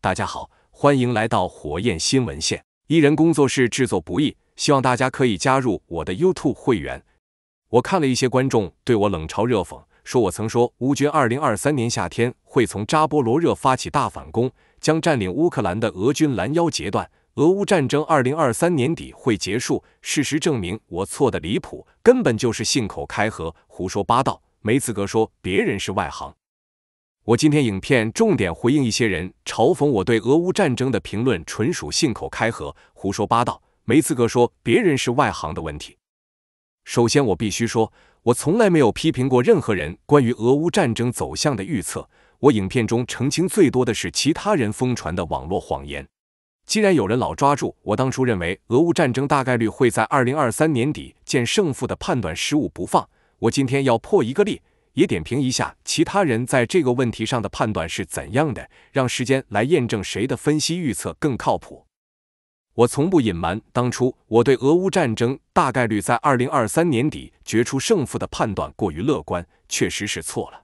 大家好，欢迎来到火焰新闻线。一人工作室制作不易，希望大家可以加入我的 YouTube 会员。我看了一些观众对我冷嘲热讽，说我曾说乌军2023年夏天会从扎波罗热发起大反攻，将占领乌克兰的俄军拦腰截断，俄乌战争2023年底会结束。事实证明我错的离谱，根本就是信口开河、胡说八道，没资格说别人是外行。我今天影片重点回应一些人嘲讽我对俄乌战争的评论纯属信口开河、胡说八道，没资格说别人是外行的问题。首先，我必须说，我从来没有批评过任何人关于俄乌战争走向的预测。我影片中澄清最多的是其他人疯传的网络谎言。既然有人老抓住我当初认为俄乌战争大概率会在二零二三年底见胜负的判断失误不放，我今天要破一个例。也点评一下其他人在这个问题上的判断是怎样的，让时间来验证谁的分析预测更靠谱。我从不隐瞒，当初我对俄乌战争大概率在二零二三年底决出胜负的判断过于乐观，确实是错了。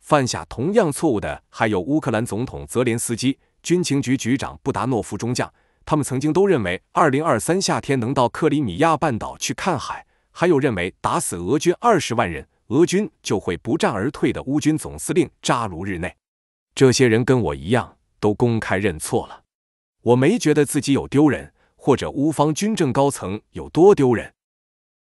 犯下同样错误的还有乌克兰总统泽连斯基、军情局局长布达诺夫中将，他们曾经都认为二零二三夏天能到克里米亚半岛去看海，还有认为打死俄军二十万人。俄军就会不战而退的乌军总司令扎卢日内，这些人跟我一样都公开认错了。我没觉得自己有丢人，或者乌方军政高层有多丢人。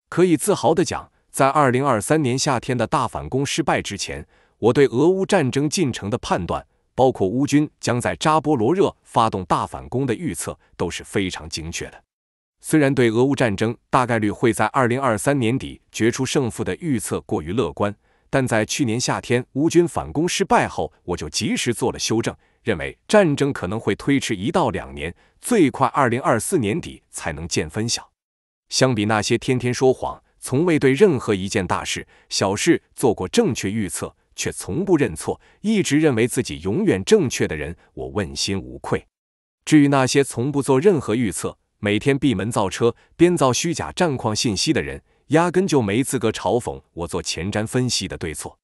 可以自豪地讲，在2023年夏天的大反攻失败之前，我对俄乌战争进程的判断，包括乌军将在扎波罗热发动大反攻的预测，都是非常精确的。虽然对俄乌战争大概率会在二零二三年底决出胜负的预测过于乐观，但在去年夏天乌军反攻失败后，我就及时做了修正，认为战争可能会推迟一到两年，最快二零二四年底才能见分晓。相比那些天天说谎、从未对任何一件大事小事做过正确预测却从不认错、一直认为自己永远正确的人，我问心无愧。至于那些从不做任何预测，每天闭门造车、编造虚假战况信息的人，压根就没资格嘲讽我做前瞻分析的对错。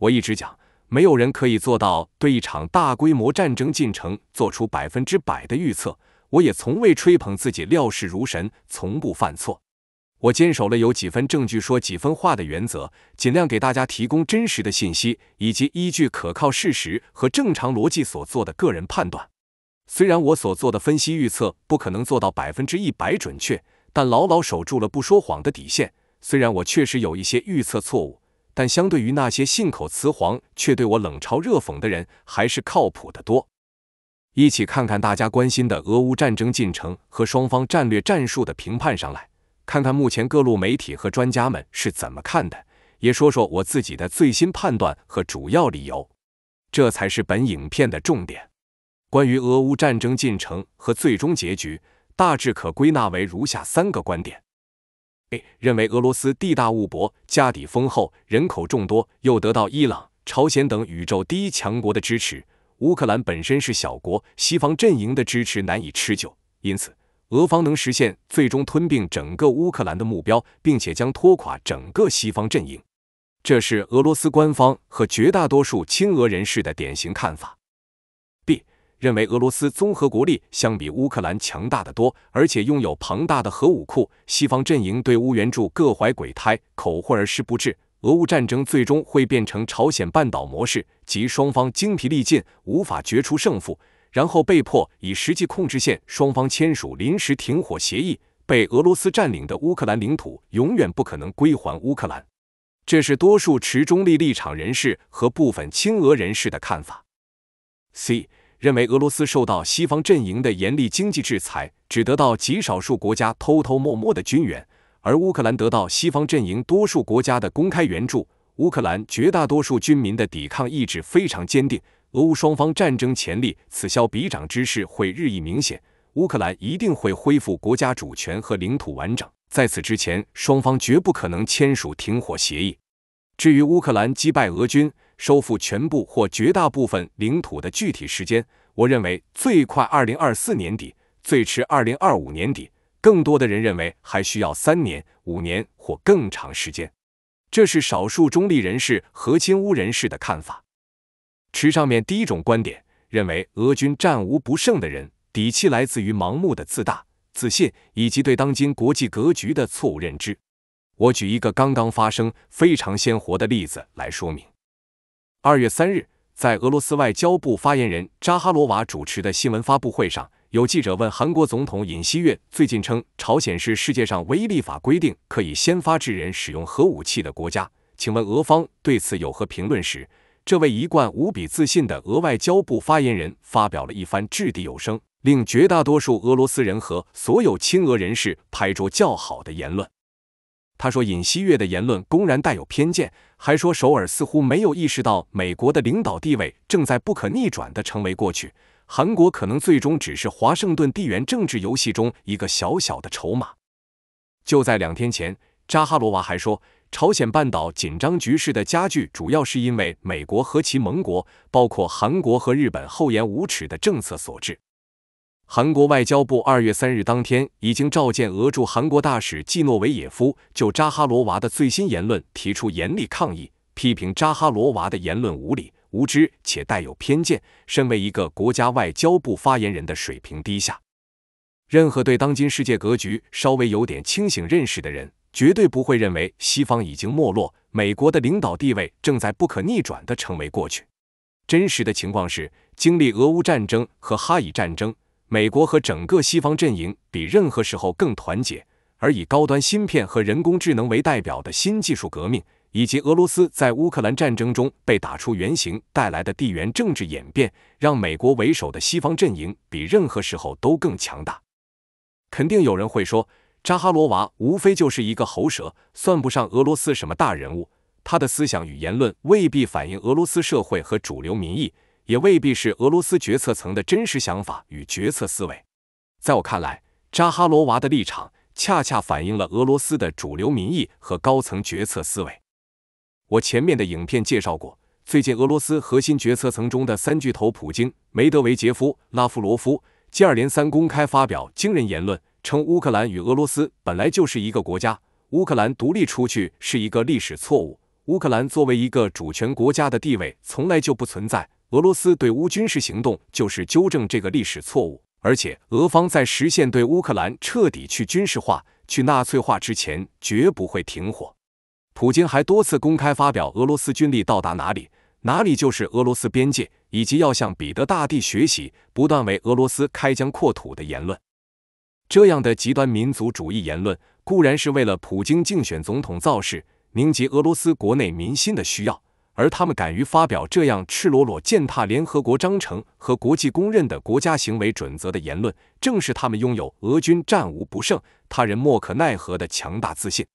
我一直讲，没有人可以做到对一场大规模战争进程做出百分之百的预测。我也从未吹捧自己料事如神，从不犯错。我坚守了有几分证据说几分话的原则，尽量给大家提供真实的信息，以及依据可靠事实和正常逻辑所做的个人判断。虽然我所做的分析预测不可能做到百分之一百准确，但牢牢守住了不说谎的底线。虽然我确实有一些预测错误，但相对于那些信口雌黄却对我冷嘲热讽的人，还是靠谱的多。一起看看大家关心的俄乌战争进程和双方战略战术的评判，上来看看目前各路媒体和专家们是怎么看的，也说说我自己的最新判断和主要理由，这才是本影片的重点。关于俄乌战争进程和最终结局，大致可归纳为如下三个观点：A. 认为俄罗斯地大物博，家底丰厚，人口众多，又得到伊朗、朝鲜等宇宙第一强国的支持；乌克兰本身是小国，西方阵营的支持难以持久，因此俄方能实现最终吞并整个乌克兰的目标，并且将拖垮整个西方阵营。这是俄罗斯官方和绝大多数亲俄人士的典型看法。认为俄罗斯综合国力相比乌克兰强大得多，而且拥有庞大的核武库。西方阵营对乌援助各怀鬼胎，口惑而实不至。俄乌战争最终会变成朝鲜半岛模式，即双方精疲力尽，无法决出胜负，然后被迫以实际控制线双方签署临时停火协议。被俄罗斯占领的乌克兰领土永远不可能归还乌克兰。这是多数持中立立场人士和部分亲俄人士的看法。C。认为俄罗斯受到西方阵营的严厉经济制裁，只得到极少数国家偷偷摸摸的军援，而乌克兰得到西方阵营多数国家的公开援助。乌克兰绝大多数军民的抵抗意志非常坚定，俄乌双方战争潜力此消彼长之势会日益明显，乌克兰一定会恢复国家主权和领土完整。在此之前，双方绝不可能签署停火协议。至于乌克兰击败俄军，收复全部或绝大部分领土的具体时间，我认为最快二零二四年底，最迟二零二五年底。更多的人认为还需要三年、五年或更长时间。这是少数中立人士和亲乌人士的看法。持上面第一种观点，认为俄军战无不胜的人，底气来自于盲目的自大、自信，以及对当今国际格局的错误认知。我举一个刚刚发生、非常鲜活的例子来说明。二月三日，在俄罗斯外交部发言人扎哈罗娃主持的新闻发布会上，有记者问韩国总统尹锡月最近称朝鲜是世界上唯一立法规定可以先发制人使用核武器的国家，请问俄方对此有何评论时，这位一贯无比自信的俄外交部发言人发表了一番掷地有声、令绝大多数俄罗斯人和所有亲俄人士拍桌叫好的言论。他说，尹锡悦的言论公然带有偏见，还说首尔似乎没有意识到美国的领导地位正在不可逆转地成为过去，韩国可能最终只是华盛顿地缘政治游戏中一个小小的筹码。就在两天前，扎哈罗娃还说，朝鲜半岛紧张局势的加剧主要是因为美国和其盟国，包括韩国和日本，厚颜无耻的政策所致。韩国外交部二月三日当天已经召见俄驻韩国大使季诺维也夫，就扎哈罗娃的最新言论提出严厉抗议，批评扎哈罗娃的言论无理、无知且带有偏见，身为一个国家外交部发言人的水平低下。任何对当今世界格局稍微有点清醒认识的人，绝对不会认为西方已经没落，美国的领导地位正在不可逆转地成为过去。真实的情况是，经历俄乌战争和哈以战争。美国和整个西方阵营比任何时候更团结，而以高端芯片和人工智能为代表的新技术革命，以及俄罗斯在乌克兰战争中被打出原形带来的地缘政治演变，让美国为首的西方阵营比任何时候都更强大。肯定有人会说，扎哈罗娃无非就是一个喉舌，算不上俄罗斯什么大人物，他的思想与言论未必反映俄罗斯社会和主流民意。也未必是俄罗斯决策层的真实想法与决策思维。在我看来，扎哈罗娃的立场恰恰反映了俄罗斯的主流民意和高层决策思维。我前面的影片介绍过，最近俄罗斯核心决策层中的三巨头——普京、梅德韦杰夫、拉夫罗夫，接二连三公开发表惊人言论，称乌克兰与俄罗斯本来就是一个国家，乌克兰独立出去是一个历史错误，乌克兰作为一个主权国家的地位从来就不存在。俄罗斯对乌军事行动就是纠正这个历史错误，而且俄方在实现对乌克兰彻底去军事化、去纳粹化之前，绝不会停火。普京还多次公开发表俄罗斯军力到达哪里，哪里就是俄罗斯边界，以及要向彼得大帝学习，不断为俄罗斯开疆扩土的言论。这样的极端民族主义言论，固然是为了普京竞选总统造势，凝结俄罗斯国内民心的需要。而他们敢于发表这样赤裸裸践踏联合国章程和国际公认的国家行为准则的言论，正是他们拥有俄军战无不胜、他人莫可奈何的强大自信。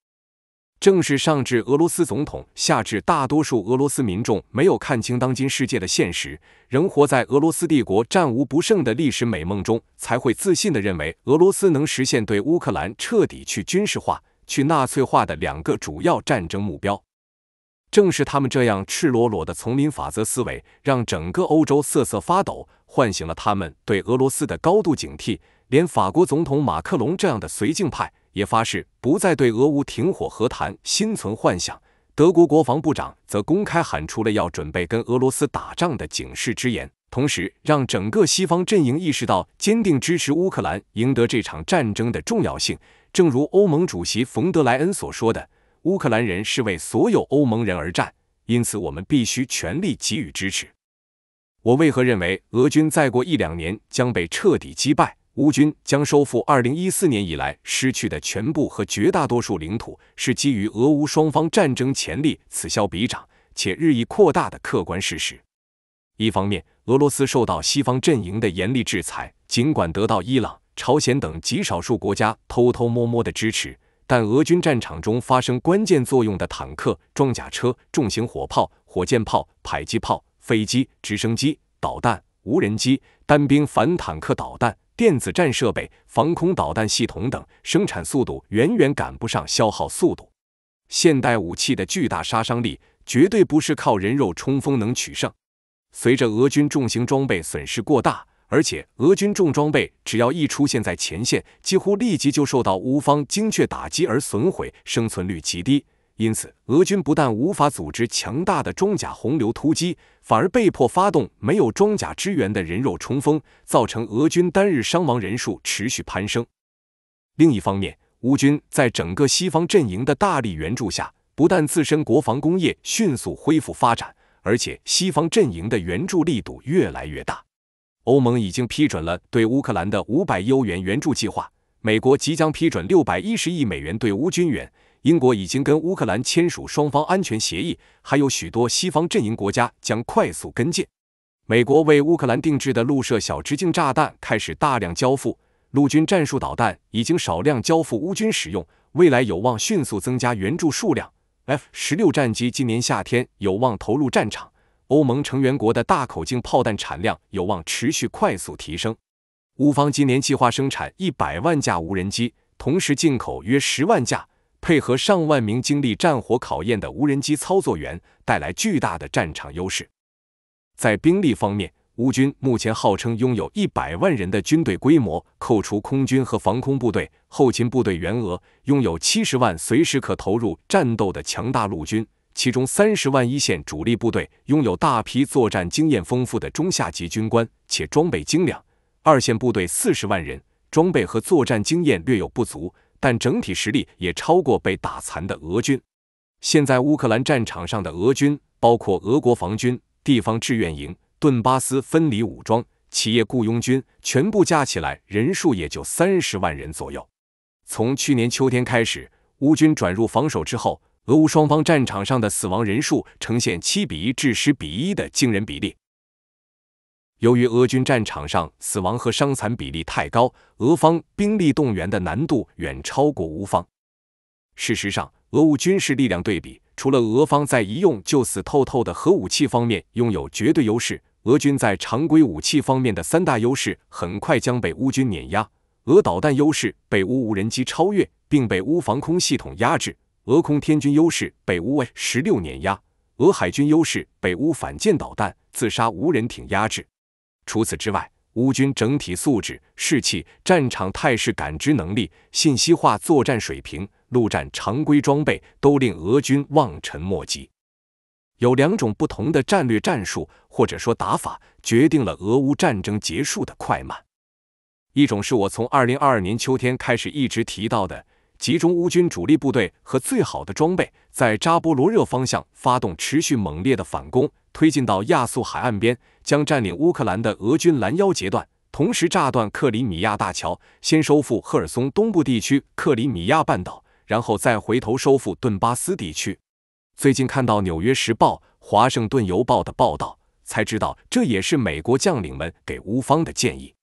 正是上至俄罗斯总统，下至大多数俄罗斯民众没有看清当今世界的现实，仍活在俄罗斯帝国战无不胜的历史美梦中，才会自信地认为俄罗斯能实现对乌克兰彻底去军事化、去纳粹化的两个主要战争目标。正是他们这样赤裸裸的丛林法则思维，让整个欧洲瑟瑟发抖，唤醒了他们对俄罗斯的高度警惕。连法国总统马克龙这样的绥靖派也发誓不再对俄乌停火和谈心存幻想。德国国防部长则公开喊出了要准备跟俄罗斯打仗的警示之言，同时让整个西方阵营意识到坚定支持乌克兰赢得这场战争的重要性。正如欧盟主席冯德莱恩所说的。乌克兰人是为所有欧盟人而战，因此我们必须全力给予支持。我为何认为俄军再过一两年将被彻底击败，乌军将收复2014年以来失去的全部和绝大多数领土？是基于俄乌双方战争潜力此消彼长且日益扩大的客观事实。一方面，俄罗斯受到西方阵营的严厉制裁，尽管得到伊朗、朝鲜等极少数国家偷偷摸摸的支持。但俄军战场中发生关键作用的坦克、装甲车、重型火炮、火箭炮、迫击炮、飞机、直升机、导弹、无人机、单兵反坦克导弹、电子战设备、防空导弹系统等，生产速度远远赶不上消耗速度。现代武器的巨大杀伤力，绝对不是靠人肉冲锋能取胜。随着俄军重型装备损失过大。而且，俄军重装备只要一出现在前线，几乎立即就受到乌方精确打击而损毁，生存率极低。因此，俄军不但无法组织强大的装甲洪流突击，反而被迫发动没有装甲支援的人肉冲锋，造成俄军单日伤亡人数持续攀升。另一方面，乌军在整个西方阵营的大力援助下，不但自身国防工业迅速恢复发展，而且西方阵营的援助力度越来越大。欧盟已经批准了对乌克兰的五百欧元援助计划，美国即将批准六百一十亿美元对乌军援，英国已经跟乌克兰签署双方安全协议，还有许多西方阵营国家将快速跟进。美国为乌克兰定制的陆射小直径炸弹开始大量交付，陆军战术导弹已经少量交付乌军使用，未来有望迅速增加援助数量。F 十六战机今年夏天有望投入战场。欧盟成员国的大口径炮弹产量有望持续快速提升。乌方今年计划生产一百万架无人机，同时进口约十万架，配合上万名经历战火考验的无人机操作员，带来巨大的战场优势。在兵力方面，乌军目前号称拥有一百万人的军队规模，扣除空军和防空部队、后勤部队员额，拥有七十万随时可投入战斗的强大陆军。其中三十万一线主力部队拥有大批作战经验丰富的中下级军官，且装备精良；二线部队四十万人，装备和作战经验略有不足，但整体实力也超过被打残的俄军。现在乌克兰战场上的俄军，包括俄国防军、地方志愿营、顿巴斯分离武装、企业雇佣军，全部加起来人数也就三十万人左右。从去年秋天开始，乌军转入防守之后。俄乌双方战场上的死亡人数呈现七比一至十比一的惊人比例。由于俄军战场上死亡和伤残比例太高，俄方兵力动员的难度远超过乌方。事实上，俄乌军事力量对比，除了俄方在一用就死透透的核武器方面拥有绝对优势，俄军在常规武器方面的三大优势很快将被乌军碾压。俄导弹优势被乌无人机超越，并被乌防空系统压制。俄空天军优势被乌 A 十六碾压，俄海军优势被乌反舰导弹、自杀无人艇压制。除此之外，乌军整体素质、士气、战场态势感知能力、信息化作战水平、陆战常规装备都令俄军望尘莫及。有两种不同的战略战术，或者说打法，决定了俄乌战争结束的快慢。一种是我从二零二二年秋天开始一直提到的。集中乌军主力部队和最好的装备，在扎波罗热方向发动持续猛烈的反攻，推进到亚速海岸边，将占领乌克兰的俄军拦腰截断，同时炸断克里米亚大桥，先收复赫尔松东部地区、克里米亚半岛，然后再回头收复顿巴斯地区。最近看到《纽约时报》《华盛顿邮报》的报道，才知道这也是美国将领们给乌方的建议。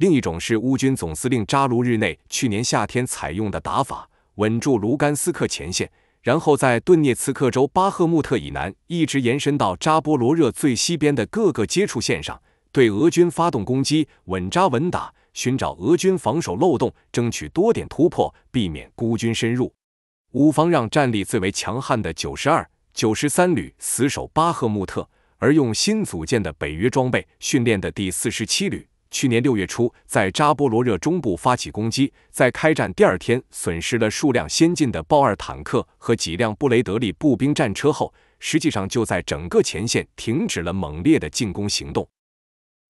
另一种是乌军总司令扎卢日内去年夏天采用的打法：稳住卢甘斯克前线，然后在顿涅茨克州巴赫穆特以南一直延伸到扎波罗热最西边的各个接触线上，对俄军发动攻击，稳扎稳打，寻找俄军防守漏洞，争取多点突破，避免孤军深入。乌方让战力最为强悍的九十二、九十三旅死守巴赫穆特，而用新组建的北约装备、训练的第四十七旅。去年六月初，在扎波罗热中部发起攻击，在开战第二天损失了数量先进的豹二坦克和几辆布雷德利步兵战车后，实际上就在整个前线停止了猛烈的进攻行动。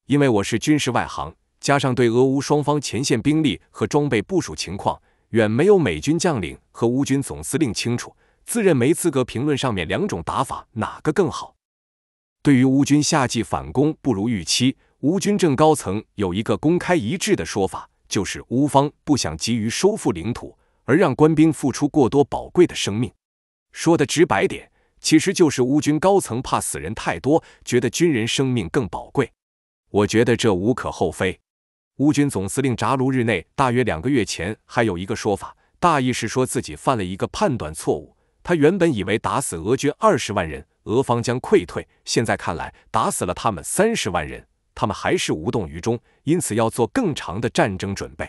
因为我是军事外行，加上对俄乌双方前线兵力和装备部署情况远没有美军将领和乌军总司令清楚，自认没资格评论上面两种打法哪个更好。对于乌军夏季反攻不如预期，乌军政高层有一个公开一致的说法，就是乌方不想急于收复领土，而让官兵付出过多宝贵的生命。说的直白点，其实就是乌军高层怕死人太多，觉得军人生命更宝贵。我觉得这无可厚非。乌军总司令扎卢日内大约两个月前还有一个说法，大意是说自己犯了一个判断错误，他原本以为打死俄军二十万人。俄方将溃退。现在看来，打死了他们三十万人，他们还是无动于衷。因此，要做更长的战争准备。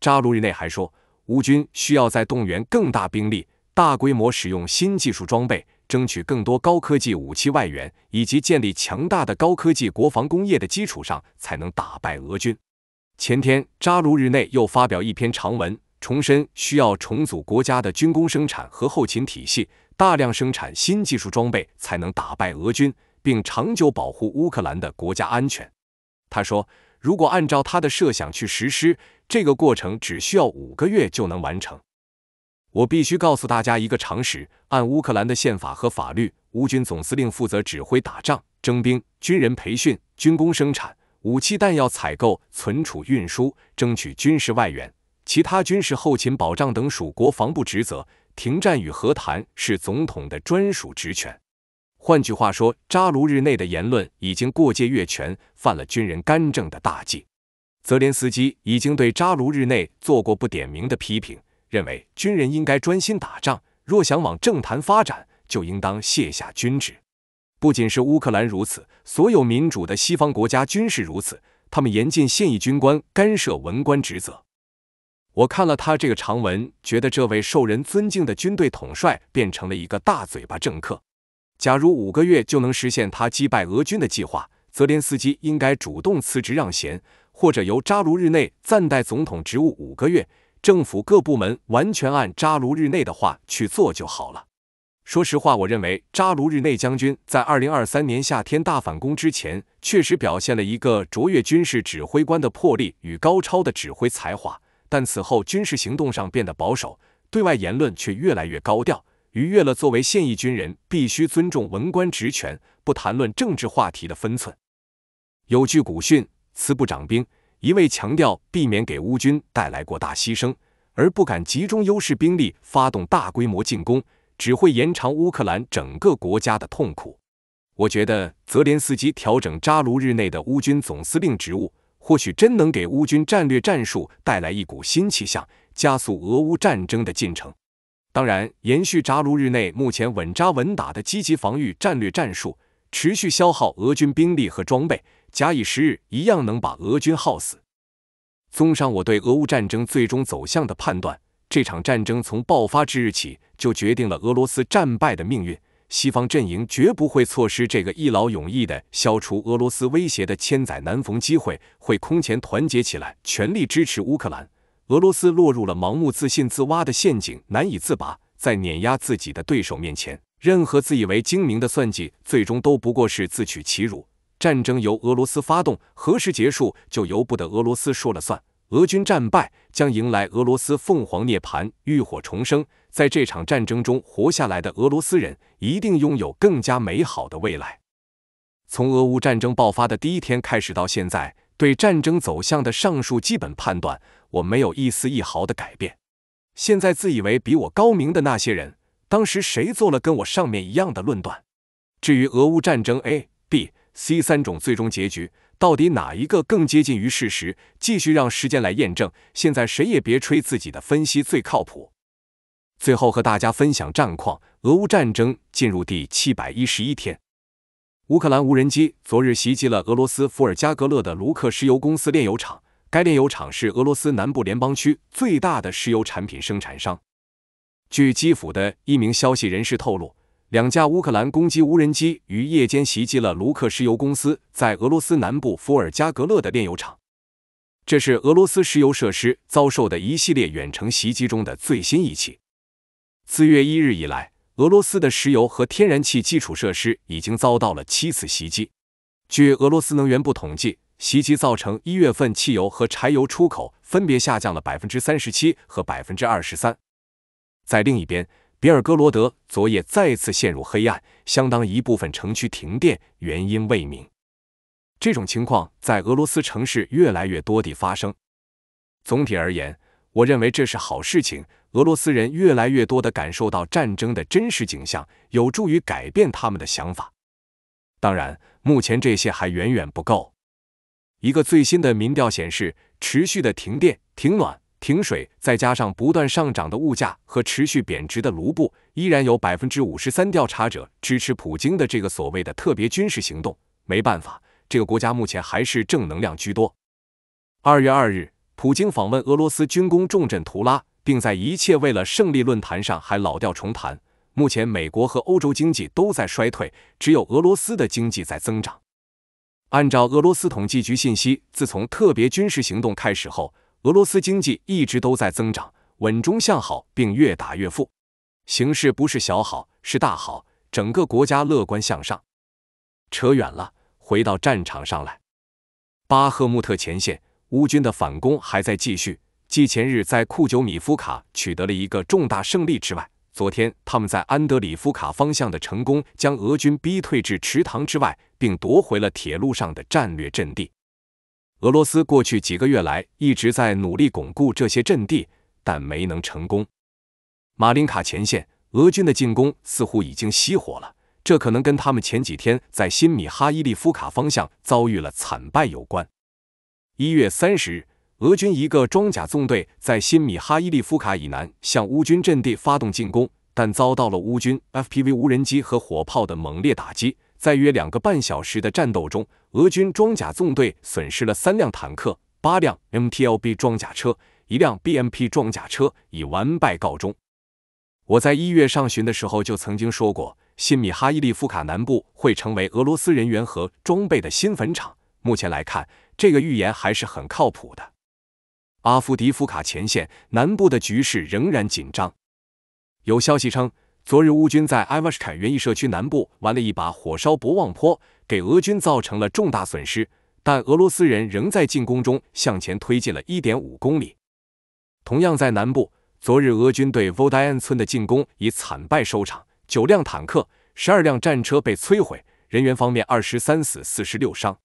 扎卢日内还说，乌军需要在动员更大兵力、大规模使用新技术装备、争取更多高科技武器外援，以及建立强大的高科技国防工业的基础上，才能打败俄军。前天，扎卢日内又发表一篇长文，重申需要重组国家的军工生产和后勤体系。大量生产新技术装备，才能打败俄军，并长久保护乌克兰的国家安全。他说：“如果按照他的设想去实施，这个过程只需要五个月就能完成。”我必须告诉大家一个常识：按乌克兰的宪法和法律，乌军总司令负责指挥打仗、征兵、军人培训、军工生产、武器弹药采购、存储运输、争取军事外援、其他军事后勤保障等，属国防部职责。停战与和谈是总统的专属职权。换句话说，扎卢日内的言论已经过界越权，犯了军人干政的大忌。泽连斯基已经对扎卢日内做过不点名的批评，认为军人应该专心打仗，若想往政坛发展，就应当卸下军职。不仅是乌克兰如此，所有民主的西方国家均是如此，他们严禁现役军官干涉文官职责。我看了他这个长文，觉得这位受人尊敬的军队统帅变成了一个大嘴巴政客。假如五个月就能实现他击败俄军的计划，泽连斯基应该主动辞职让贤，或者由扎卢日内暂代总统职务五个月，政府各部门完全按扎卢日内的话去做就好了。说实话，我认为扎卢日内将军在二零二三年夏天大反攻之前，确实表现了一个卓越军事指挥官的魄力与高超的指挥才华。但此后军事行动上变得保守，对外言论却越来越高调，逾越了作为现役军人必须尊重文官职权、不谈论政治话题的分寸。有句古训：“慈不掌兵”，一味强调避免给乌军带来过大牺牲，而不敢集中优势兵力发动大规模进攻，只会延长乌克兰整个国家的痛苦。我觉得泽连斯基调整扎卢日内的乌军总司令职务。或许真能给乌军战略战术带来一股新气象，加速俄乌战争的进程。当然，延续扎卢日内目前稳扎稳打的积极防御战略战术，持续消耗俄军兵力和装备，假以时日，一样能把俄军耗死。综上，我对俄乌战争最终走向的判断：这场战争从爆发之日起，就决定了俄罗斯战败的命运。西方阵营绝不会错失这个一劳永逸的消除俄罗斯威胁的千载难逢机会，会空前团结起来，全力支持乌克兰。俄罗斯落入了盲目自信自挖的陷阱，难以自拔。在碾压自己的对手面前，任何自以为精明的算计，最终都不过是自取其辱。战争由俄罗斯发动，何时结束就由不得俄罗斯说了算。俄军战败，将迎来俄罗斯凤凰涅槃、浴火重生。在这场战争中活下来的俄罗斯人，一定拥有更加美好的未来。从俄乌战争爆发的第一天开始到现在，对战争走向的上述基本判断，我没有一丝一毫的改变。现在自以为比我高明的那些人，当时谁做了跟我上面一样的论断？至于俄乌战争 A、B、C 三种最终结局。到底哪一个更接近于事实？继续让时间来验证。现在谁也别吹自己的分析最靠谱。最后和大家分享战况：俄乌战争进入第七百一十一天。乌克兰无人机昨日袭击了俄罗斯伏尔加格勒的卢克石油公司炼油厂，该炼油厂是俄罗斯南部联邦区最大的石油产品生产商。据基辅的一名消息人士透露。两架乌克兰攻击无人机于夜间袭击了卢克石油公司在俄罗斯南部伏尔加格勒的炼油厂。这是俄罗斯石油设施遭受的一系列远程袭击中的最新一起。自月一日以来，俄罗斯的石油和天然气基础设施已经遭到了七次袭击。据俄罗斯能源部统计，袭击造成一月份汽油和柴油出口分别下降了百分之三十七和百分之二十三。在另一边。比尔格罗德昨夜再次陷入黑暗，相当一部分城区停电，原因未明。这种情况在俄罗斯城市越来越多地发生。总体而言，我认为这是好事情。俄罗斯人越来越多地感受到战争的真实景象，有助于改变他们的想法。当然，目前这些还远远不够。一个最新的民调显示，持续的停电、停暖。停水，再加上不断上涨的物价和持续贬值的卢布，依然有百分之五十三调查者支持普京的这个所谓的特别军事行动。没办法，这个国家目前还是正能量居多。二月二日，普京访问俄罗斯军工重镇图拉，并在“一切为了胜利”论坛上还老调重弹。目前，美国和欧洲经济都在衰退，只有俄罗斯的经济在增长。按照俄罗斯统计局信息，自从特别军事行动开始后，俄罗斯经济一直都在增长，稳中向好，并越打越富，形势不是小好，是大好，整个国家乐观向上。扯远了，回到战场上来，巴赫穆特前线，乌军的反攻还在继续。继前日在库久米夫卡取得了一个重大胜利之外，昨天他们在安德里夫卡方向的成功，将俄军逼退至池塘之外，并夺回了铁路上的战略阵地。俄罗斯过去几个月来一直在努力巩固这些阵地，但没能成功。马林卡前线，俄军的进攻似乎已经熄火了，这可能跟他们前几天在新米哈伊利夫卡方向遭遇了惨败有关。一月三十日，俄军一个装甲纵队在新米哈伊利夫卡以南向乌军阵地发动进攻，但遭到了乌军 FPV 无人机和火炮的猛烈打击。在约两个半小时的战斗中，俄军装甲纵队损失了三辆坦克、八辆 m t l b 装甲车、一辆 BMP 装甲车，以完败告终。我在一月上旬的时候就曾经说过，新米哈伊利夫卡南部会成为俄罗斯人员和装备的新坟场。目前来看，这个预言还是很靠谱的。阿夫迪夫卡前线南部的局势仍然紧张，有消息称。昨日，乌军在埃瓦什坎园艺社区南部玩了一把火烧博望坡，给俄军造成了重大损失。但俄罗斯人仍在进攻中向前推进了一点五公里。同样在南部，昨日俄军对沃代安村的进攻以惨败收场，九辆坦克、十二辆战车被摧毁，人员方面二十三死、四十六伤。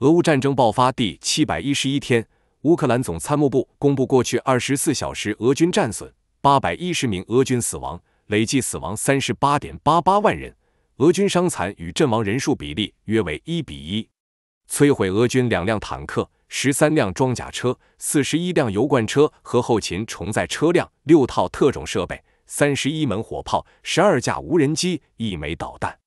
俄乌战争爆发第七百一十一天，乌克兰总参谋部公布过去二十四小时俄军战损八百一十名俄军死亡。累计死亡三十八点八八万人，俄军伤残与阵亡人数比例约为一比一，摧毁俄军两辆坦克、十三辆装甲车、四十一辆油罐车和后勤重载车辆、六套特种设备、三十一门火炮、十二架无人机、一枚导弹。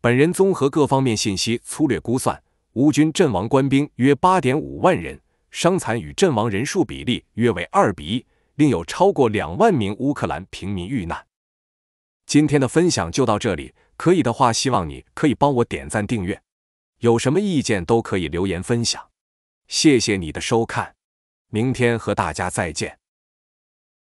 本人综合各方面信息，粗略估算，乌军阵亡官兵约八点五万人，伤残与阵亡人数比例约为二比一，另有超过两万名乌克兰平民遇难。今天的分享就到这里，可以的话希望你可以帮我点赞订阅，有什么意见都可以留言分享，谢谢你的收看，明天和大家再见。